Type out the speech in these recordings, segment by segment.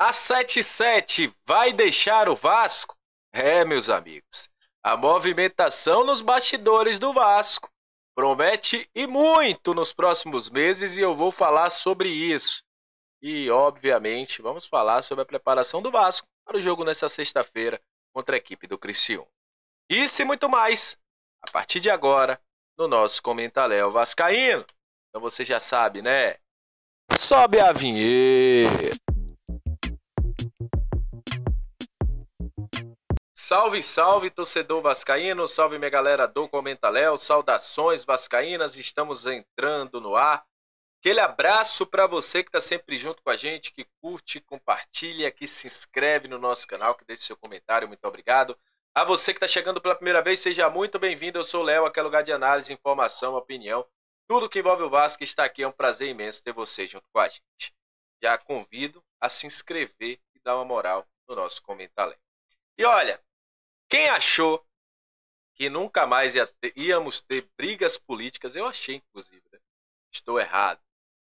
A 77 vai deixar o Vasco? É, meus amigos, a movimentação nos bastidores do Vasco promete e muito nos próximos meses e eu vou falar sobre isso. E, obviamente, vamos falar sobre a preparação do Vasco para o jogo nesta sexta-feira contra a equipe do Criciúma. Isso e muito mais a partir de agora no nosso Comentarel Vascaíno. Então você já sabe, né? Sobe a vinheta! Salve, salve, torcedor vascaíno, salve minha galera do Comenta Léo, saudações vascaínas, estamos entrando no ar. Aquele abraço para você que está sempre junto com a gente, que curte, compartilha, que se inscreve no nosso canal, que deixa seu comentário, muito obrigado. A você que está chegando pela primeira vez, seja muito bem-vindo, eu sou o Léo, aquele lugar de análise, informação, opinião, tudo que envolve o Vasco está aqui, é um prazer imenso ter você junto com a gente. Já convido a se inscrever e dar uma moral no nosso Comenta Léo. E olha, quem achou que nunca mais ter, íamos ter brigas políticas? Eu achei, inclusive. Né? Estou errado.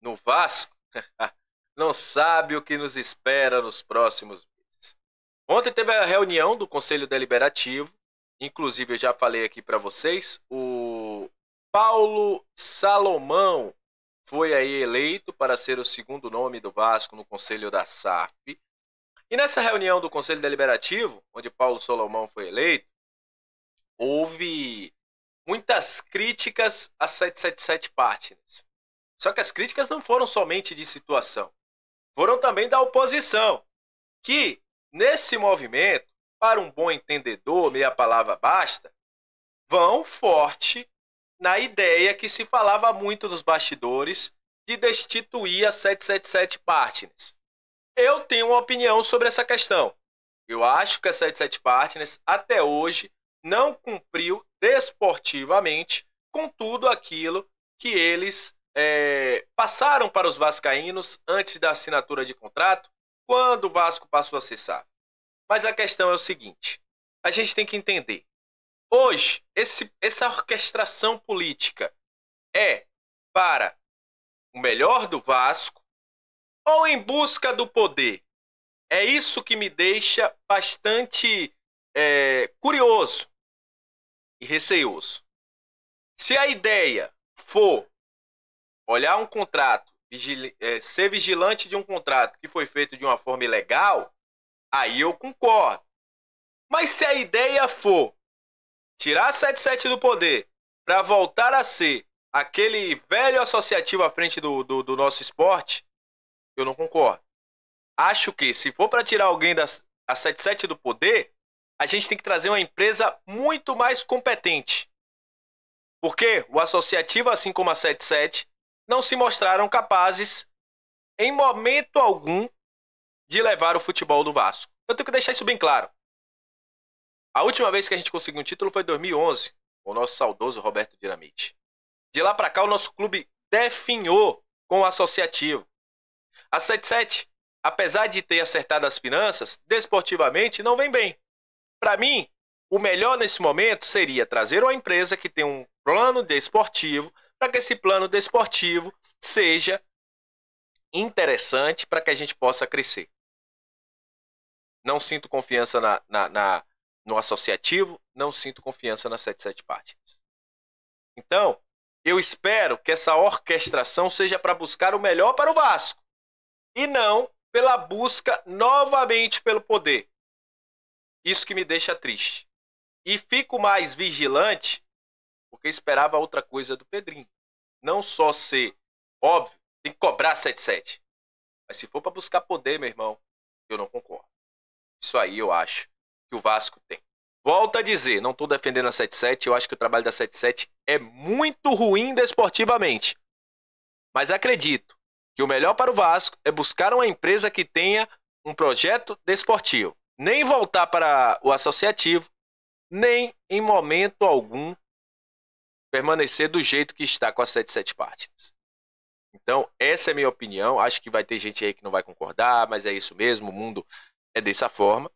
No Vasco, não sabe o que nos espera nos próximos meses. Ontem teve a reunião do Conselho Deliberativo. Inclusive, eu já falei aqui para vocês, o Paulo Salomão foi aí eleito para ser o segundo nome do Vasco no Conselho da SAF. E nessa reunião do Conselho Deliberativo, onde Paulo Solomão foi eleito, houve muitas críticas a 777 Partners. Só que as críticas não foram somente de situação, foram também da oposição, que nesse movimento, para um bom entendedor, meia palavra basta, vão forte na ideia que se falava muito nos bastidores de destituir a 777 Partners. Eu tenho uma opinião sobre essa questão. Eu acho que a 77 Partners, até hoje, não cumpriu desportivamente com tudo aquilo que eles é, passaram para os vascaínos antes da assinatura de contrato, quando o Vasco passou a cessar. Mas a questão é o seguinte: a gente tem que entender. Hoje, esse, essa orquestração política é para o melhor do Vasco, ou em busca do poder? É isso que me deixa bastante é, curioso e receioso. Se a ideia for olhar um contrato, é, ser vigilante de um contrato que foi feito de uma forma ilegal, aí eu concordo. Mas se a ideia for tirar a 77 do poder para voltar a ser aquele velho associativo à frente do, do, do nosso esporte, eu não concordo. Acho que se for para tirar alguém da 77 do poder, a gente tem que trazer uma empresa muito mais competente. Porque o associativo, assim como a 77, não se mostraram capazes, em momento algum, de levar o futebol do Vasco. Eu tenho que deixar isso bem claro. A última vez que a gente conseguiu um título foi em 2011, com o nosso saudoso Roberto Dinamite. De lá para cá, o nosso clube definhou com o associativo. A 77, apesar de ter acertado as finanças, desportivamente não vem bem. Para mim, o melhor nesse momento seria trazer uma empresa que tem um plano desportivo, para que esse plano desportivo seja interessante para que a gente possa crescer. Não sinto confiança na, na, na, no associativo, não sinto confiança na 77 Partners. Então, eu espero que essa orquestração seja para buscar o melhor para o Vasco e não pela busca novamente pelo poder. Isso que me deixa triste. E fico mais vigilante porque esperava outra coisa do Pedrinho. Não só ser óbvio, tem que cobrar 77. Mas se for para buscar poder, meu irmão, eu não concordo. Isso aí eu acho que o Vasco tem. Volto a dizer, não estou defendendo a 77, eu acho que o trabalho da 77 é muito ruim desportivamente. Mas acredito que o melhor para o Vasco é buscar uma empresa que tenha um projeto desportivo. Nem voltar para o associativo, nem em momento algum permanecer do jeito que está com as 77 partidas. Então, essa é a minha opinião. Acho que vai ter gente aí que não vai concordar, mas é isso mesmo, o mundo é dessa forma.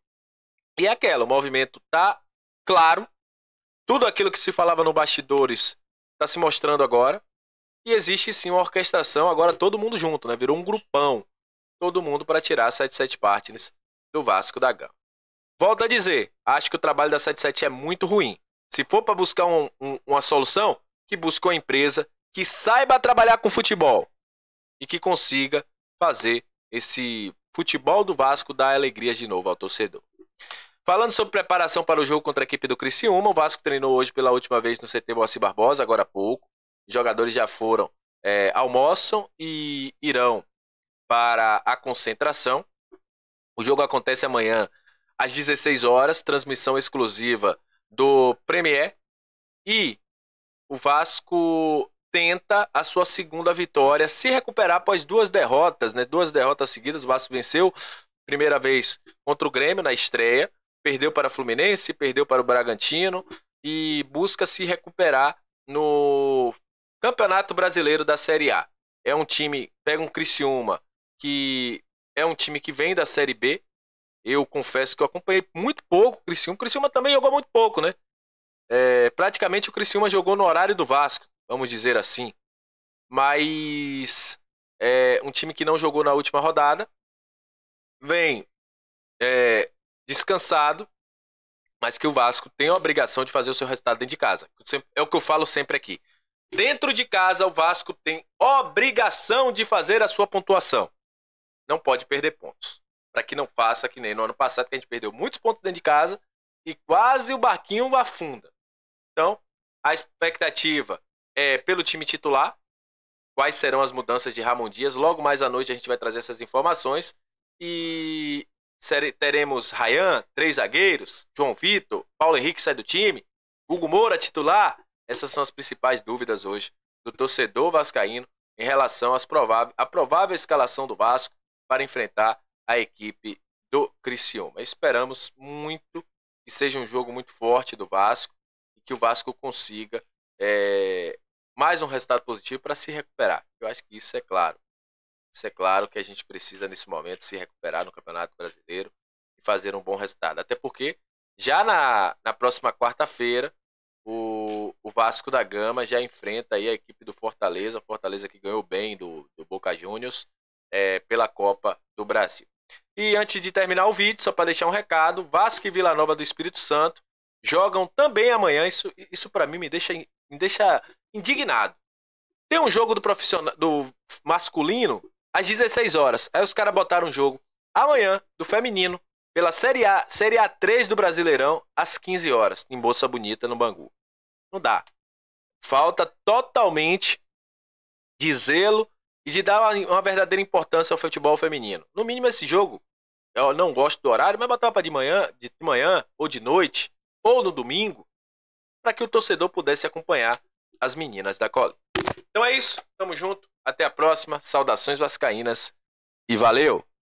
E é aquela, o movimento tá claro. Tudo aquilo que se falava no bastidores está se mostrando agora. E existe sim uma orquestração, agora todo mundo junto, né? Virou um grupão. Todo mundo para tirar 77 Partners do Vasco da Gama. Volto a dizer, acho que o trabalho da 77 é muito ruim. Se for para buscar um, um, uma solução, que busque uma empresa que saiba trabalhar com futebol e que consiga fazer esse futebol do Vasco dar alegria de novo ao torcedor. Falando sobre preparação para o jogo contra a equipe do Criciúma, o Vasco treinou hoje pela última vez no CT Moacir Barbosa, agora há pouco jogadores já foram, é, almoçam e irão para a concentração. O jogo acontece amanhã às 16 horas, transmissão exclusiva do Premier. E o Vasco tenta a sua segunda vitória, se recuperar após duas derrotas, né? Duas derrotas seguidas, o Vasco venceu primeira vez contra o Grêmio na estreia, perdeu para o Fluminense, perdeu para o Bragantino e busca se recuperar no Campeonato Brasileiro da Série A. É um time, pega um Criciúma, que é um time que vem da Série B. Eu confesso que eu acompanhei muito pouco o Criciúma. O Criciúma também jogou muito pouco, né? É, praticamente o Criciúma jogou no horário do Vasco, vamos dizer assim. Mas é um time que não jogou na última rodada. Vem é, descansado, mas que o Vasco tem a obrigação de fazer o seu resultado dentro de casa. É o que eu falo sempre aqui. Dentro de casa, o Vasco tem obrigação de fazer a sua pontuação. Não pode perder pontos. Para que não faça que nem no ano passado, que a gente perdeu muitos pontos dentro de casa e quase o barquinho afunda. Então, a expectativa é pelo time titular. Quais serão as mudanças de Ramon Dias? Logo mais à noite a gente vai trazer essas informações. E teremos Rayan, três zagueiros, João Vitor, Paulo Henrique sai do time, Hugo Moura titular, essas são as principais dúvidas hoje do torcedor vascaíno em relação às provável, à provável escalação do Vasco para enfrentar a equipe do Criciúma. Esperamos muito que seja um jogo muito forte do Vasco e que o Vasco consiga é, mais um resultado positivo para se recuperar. Eu acho que isso é claro. Isso é claro que a gente precisa nesse momento se recuperar no Campeonato Brasileiro e fazer um bom resultado. Até porque já na, na próxima quarta-feira o Vasco da Gama já enfrenta aí a equipe do Fortaleza, Fortaleza que ganhou bem do, do Boca Juniors é, pela Copa do Brasil. E antes de terminar o vídeo, só para deixar um recado, Vasco e Vila Nova do Espírito Santo jogam também amanhã. Isso, isso para mim me deixa, me deixa indignado. Tem um jogo do profissional do masculino às 16 horas. Aí os caras botaram um jogo amanhã do feminino pela Série A, Série A3 do Brasileirão às 15 horas em Bolsa Bonita no Bangu. Não dá. Falta totalmente de zelo e de dar uma verdadeira importância ao futebol feminino. No mínimo, esse jogo, eu não gosto do horário, mas botava para de manhã, de manhã, ou de noite, ou no domingo, para que o torcedor pudesse acompanhar as meninas da Cole. Então é isso, tamo junto, até a próxima, saudações vascaínas e valeu!